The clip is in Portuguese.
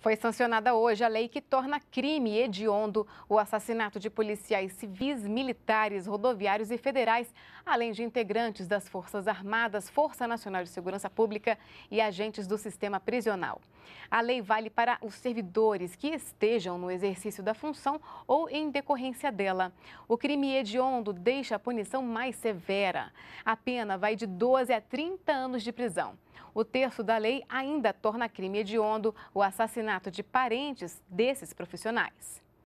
Foi sancionada hoje a lei que torna crime hediondo o assassinato de policiais civis, militares, rodoviários e federais, além de integrantes das Forças Armadas, Força Nacional de Segurança Pública e agentes do sistema prisional. A lei vale para os servidores que estejam no exercício da função ou em decorrência dela. O crime hediondo deixa a punição mais severa. A pena vai de 12 a 30 anos de prisão. O terço da lei ainda torna crime hediondo o assassinato assassinato de parentes desses profissionais.